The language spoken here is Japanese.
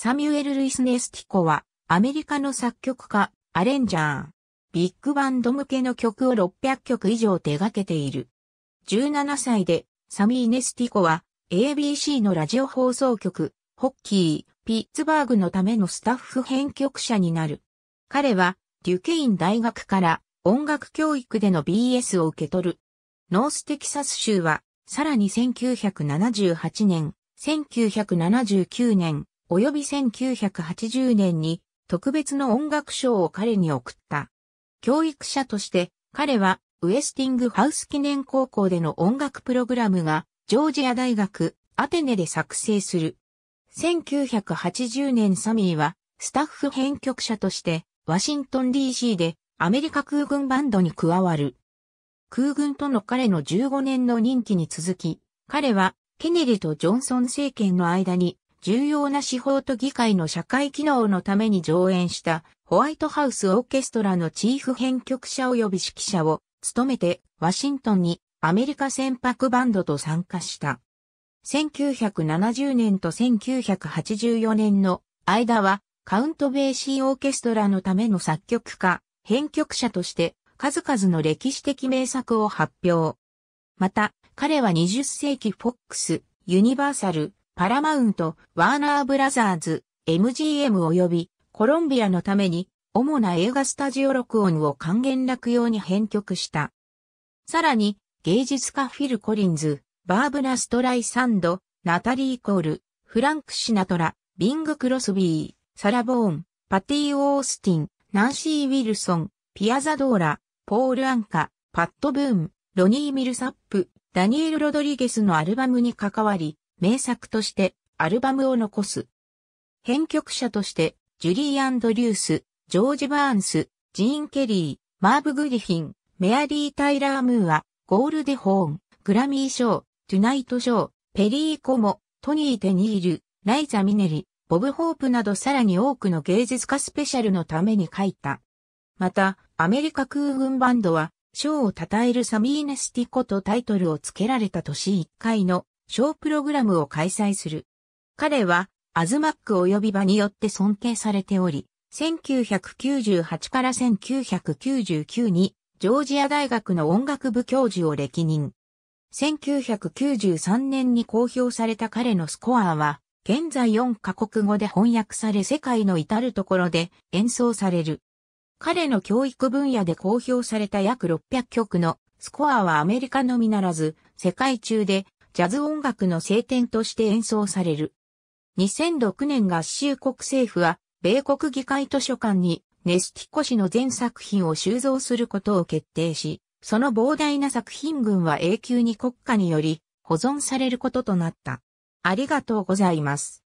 サミュエル・ルイス・ネスティコは、アメリカの作曲家、アレンジャー。ビッグバンド向けの曲を600曲以上手掛けている。17歳で、サミー・ネスティコは、ABC のラジオ放送局、ホッキー、ピッツバーグのためのスタッフ編曲者になる。彼は、デュケイン大学から音楽教育での BS を受け取る。ノーステキサス州は、さらに1978年、1979年、及び1980年に特別の音楽賞を彼に送った。教育者として彼はウエスティングハウス記念高校での音楽プログラムがジョージア大学アテネで作成する。1980年サミーはスタッフ編曲者としてワシントン DC でアメリカ空軍バンドに加わる。空軍との彼の15年の任期に続き、彼はケネディとジョンソン政権の間に重要な司法と議会の社会機能のために上演したホワイトハウスオーケストラのチーフ編曲者及び指揮者を務めてワシントンにアメリカ船舶バンドと参加した。1970年と1984年の間はカウントベーシーオーケストラのための作曲家、編曲者として数々の歴史的名作を発表。また、彼は20世紀フォックス、ユニバーサル、パラマウント、ワーナーブラザーズ、MGM 及びコロンビアのために主な映画スタジオ録音を還元楽用に編曲した。さらに芸術家フィル・コリンズ、バーブラ・ストライサンド、ナタリー・コール、フランク・シナトラ、ビング・クロスビー、サラ・ボーン、パティ・オースティン、ナンシー・ウィルソン、ピアザ・ドーラ、ポール・アンカ、パット・ブーン、ロニー・ミルサップ、ダニエル・ロドリゲスのアルバムに関わり、名作としてアルバムを残す。編曲者としてジュリー・アンドリュース、ジョージ・バーンス、ジーン・ケリー、マーブ・グリフィン、メアリー・タイラー・ムーア、ゴールデ・ホーン、グラミー賞、トゥナイト賞、ペリー・コモ、トニー・デ・ニール、ライザ・ミネリ、ボブ・ホープなどさらに多くの芸術家スペシャルのために書いた。また、アメリカ空軍バンドは、賞を称えるサミーネスティコとタイトルを付けられた年1回のショープログラムを開催する。彼は、アズマック及び場によって尊敬されており、1998から1999に、ジョージア大学の音楽部教授を歴任。1993年に公表された彼のスコアは、現在4カ国語で翻訳され世界の至るところで演奏される。彼の教育分野で公表された約600曲のスコアはアメリカのみならず世界中でジャズ音楽の聖典として演奏される。2006年合衆国政府は、米国議会図書館に、ネスティコ氏の全作品を収蔵することを決定し、その膨大な作品群は永久に国家により保存されることとなった。ありがとうございます。